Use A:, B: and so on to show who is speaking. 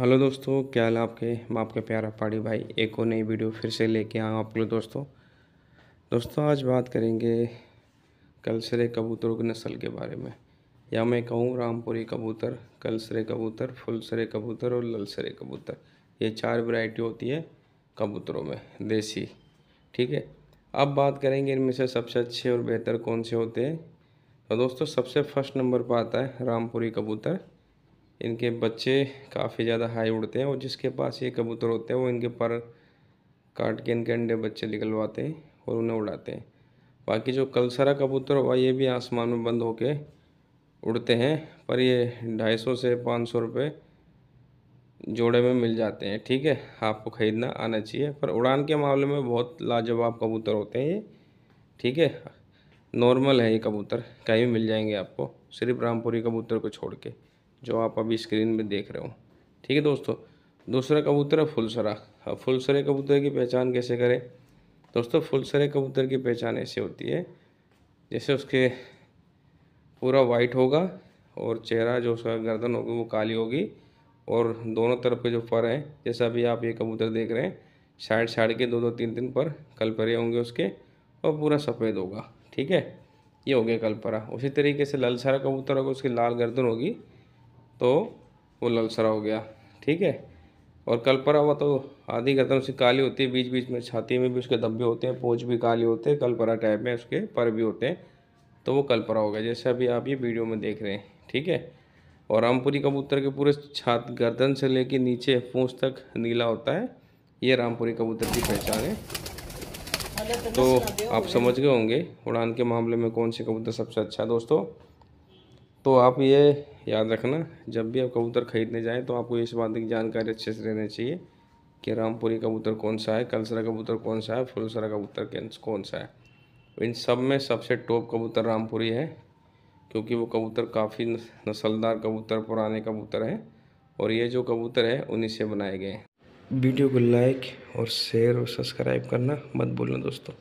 A: hello दोस्तों क्या हाल आपके मैं आपके प्यारा पाड़ी भाई एक और नई वीडियो फिर से लेके आया आप लोग दोस्तों दोस्तों आज बात करेंगे कलसरे कबूतरों की नस्ल के बारे में या मैं कहूँ रामपुरी कबूतर कलसरे कबूतर फुलसरे कबूतर और ललसरे कबूतर ये चार वैरायटी होती है कबूतरों में देसी ठीक है अब बात करेंगे इनमें से सबसे अच्छे और बेहतर कौन से होते हैं तो दोस्तों सबसे फर्स्ट नंबर पर आता है रामपुरी कबूतर इनके बच्चे काफ़ी ज़्यादा हाई उड़ते हैं और जिसके पास ये कबूतर होते हैं वो इनके पर काट के इनके अंडे बच्चे निकलवाते हैं और उन्हें उड़ाते हैं बाकी जो कलसरा कबूतर हुआ ये भी आसमान में बंद होके उड़ते हैं पर ये ढाई सौ से पाँच सौ रुपये जोड़े में मिल जाते हैं ठीक है आपको ख़रीदना आना चाहिए पर उड़ान के मामले में बहुत लाजवाब कबूतर होते हैं ये ठीक है नॉर्मल है ये कबूतर कहीं भी मिल जाएंगे आपको सिर्फ रामपुरी कबूतर को छोड़ के जो आप अभी स्क्रीन में देख रहे हो ठीक है दोस्तों दूसरा कबूतर है फुलसरा अब फुलसरे कबूतर की पहचान कैसे करें दोस्तों फुलसरे कबूतर की पहचान ऐसे होती है जैसे उसके पूरा वाइट होगा और चेहरा जो उसका गर्दन होगी वो काली होगी और दोनों तरफ के जो फर हैं जैसे अभी आप ये कबूतर देख रहे हैं साइड साइड के दो दो तीन तीन पर कलपरे होंगे उसके और पूरा सफ़ेद होगा ठीक है ये हो गया कलपरा उसी तरीके से ललसारा कबूतर होगा उसकी लाल गर्दन होगी तो वो ललसरा हो गया ठीक है और कलपरा हुआ तो आधी गर्दन से काली होती है बीच बीच में छाती में भी उसके धब्बे होते हैं पोछ भी काली होते हैं कलपरा टाइप में उसके पर भी होते हैं तो वो कलपरा हो गया जैसे अभी आप ये वीडियो में देख रहे हैं ठीक है और रामपुरी कबूतर के पूरे छात गर्दन से लेके नीचे पूछ तक नीला होता है ये रामपुरी कबूतर की पहचान है तो, तो आप समझ गए होंगे उड़ान के मामले में कौन से कबूतर सबसे अच्छा दोस्तों तो आप ये याद रखना जब भी आप कबूतर ख़रीदने जाएँ तो आपको इस बात की जानकारी अच्छे से रहनी चाहिए कि रामपुरी कबूतर कौन सा है कलसरा कबूतर कौन सा है फुलसरा कबूतर कौन सा है तो इन सब में सबसे टॉप कबूतर रामपुरी है क्योंकि वो कबूतर काफ़ी नस्लदार कबूतर पुराने कबूतर हैं और ये जो कबूतर है उन्हीं से बनाए गए हैं वीडियो को लाइक और शेयर और सब्सक्राइब करना मत भूलना दोस्तों